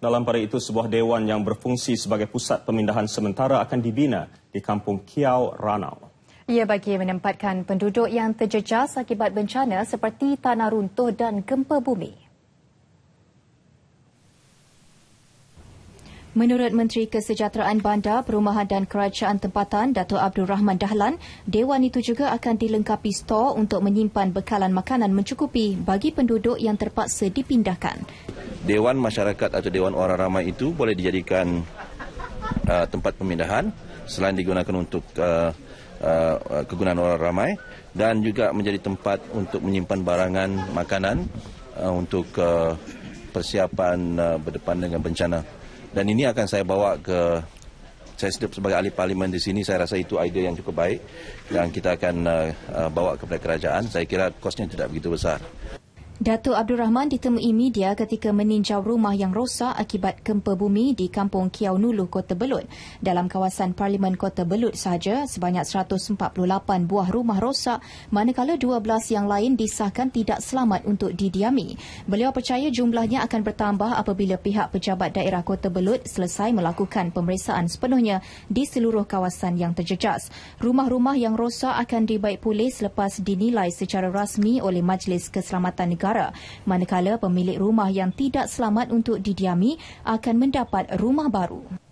Dalam pada itu, sebuah dewan yang berfungsi sebagai pusat pemindahan sementara akan dibina di kampung Kiau Ranau. Ia bagi menempatkan penduduk yang terjejas akibat bencana seperti tanah runtuh dan gempa bumi. Menurut Menteri Kesejahteraan Bandar, Perumahan dan Kerajaan Tempatan, Dato' Abdul Rahman Dahlan, Dewan itu juga akan dilengkapi stor untuk menyimpan bekalan makanan mencukupi bagi penduduk yang terpaksa dipindahkan dewan masyarakat atau dewan orang ramai itu boleh dijadikan uh, tempat pemindahan selain digunakan untuk uh, uh, uh, kegunaan orang ramai dan juga menjadi tempat untuk menyimpan barangan makanan uh, untuk uh, persiapan uh, berdepan dengan bencana dan ini akan saya bawa ke saya sedap sebagai ahli parlimen di sini saya rasa itu idea yang cukup baik yang kita akan uh, uh, bawa kepada kerajaan saya kira kosnya tidak begitu besar Dato' Abdul Rahman ditemui media ketika meninjau rumah yang rosak akibat gempa bumi di kampung Kiau Nulu, Kota Belud, Dalam kawasan Parlimen Kota Belud sahaja, sebanyak 148 buah rumah rosak manakala 12 yang lain disahkan tidak selamat untuk didiami. Beliau percaya jumlahnya akan bertambah apabila pihak pejabat daerah Kota Belud selesai melakukan pemeriksaan sepenuhnya di seluruh kawasan yang terjejas. Rumah-rumah yang rosak akan dibaik pulih selepas dinilai secara rasmi oleh Majlis Keselamatan Negara negara. Manakala pemilik rumah yang tidak selamat untuk didiami akan mendapat rumah baru.